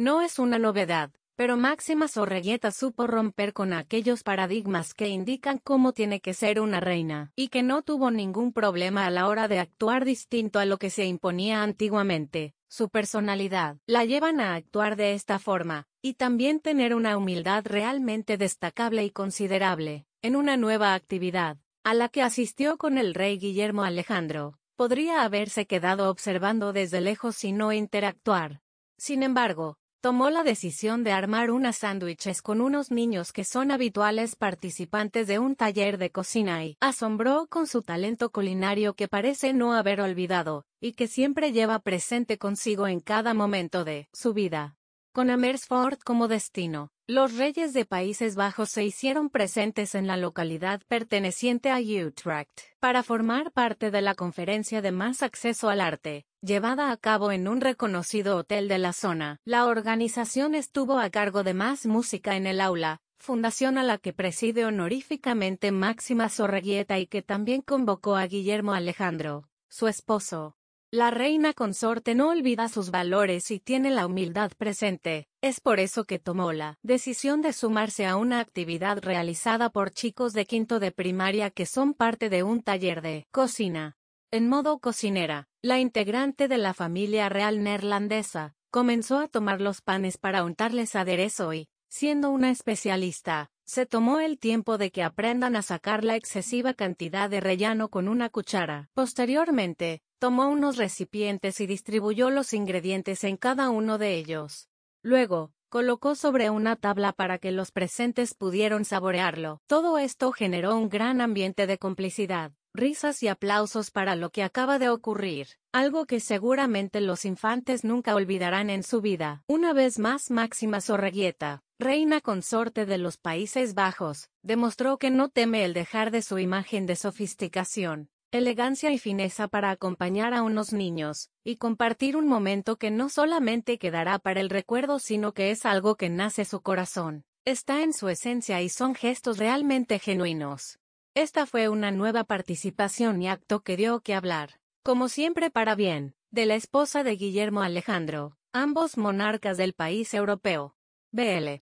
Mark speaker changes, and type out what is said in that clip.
Speaker 1: No es una novedad, pero Máxima Sorregueta supo romper con aquellos paradigmas que indican cómo tiene que ser una reina, y que no tuvo ningún problema a la hora de actuar distinto a lo que se imponía antiguamente. Su personalidad la llevan a actuar de esta forma, y también tener una humildad realmente destacable y considerable, en una nueva actividad, a la que asistió con el rey Guillermo Alejandro, podría haberse quedado observando desde lejos y no interactuar. Sin embargo, tomó la decisión de armar unas sándwiches con unos niños que son habituales participantes de un taller de cocina y asombró con su talento culinario que parece no haber olvidado, y que siempre lleva presente consigo en cada momento de su vida. Con Amersfoort como destino, los reyes de Países Bajos se hicieron presentes en la localidad perteneciente a Utrecht para formar parte de la conferencia de más acceso al arte, Llevada a cabo en un reconocido hotel de la zona, la organización estuvo a cargo de Más Música en el Aula, fundación a la que preside honoríficamente Máxima Sorreguieta y que también convocó a Guillermo Alejandro, su esposo. La reina consorte no olvida sus valores y tiene la humildad presente, es por eso que tomó la decisión de sumarse a una actividad realizada por chicos de quinto de primaria que son parte de un taller de cocina. En modo cocinera, la integrante de la familia real neerlandesa comenzó a tomar los panes para untarles aderezo y, siendo una especialista, se tomó el tiempo de que aprendan a sacar la excesiva cantidad de rellano con una cuchara. Posteriormente, tomó unos recipientes y distribuyó los ingredientes en cada uno de ellos. Luego, colocó sobre una tabla para que los presentes pudieron saborearlo. Todo esto generó un gran ambiente de complicidad risas y aplausos para lo que acaba de ocurrir, algo que seguramente los infantes nunca olvidarán en su vida. Una vez más Máxima Zorreguieta, reina consorte de los Países Bajos, demostró que no teme el dejar de su imagen de sofisticación, elegancia y fineza para acompañar a unos niños, y compartir un momento que no solamente quedará para el recuerdo sino que es algo que nace su corazón, está en su esencia y son gestos realmente genuinos. Esta fue una nueva participación y acto que dio que hablar, como siempre para bien, de la esposa de Guillermo Alejandro, ambos monarcas del país europeo. BL.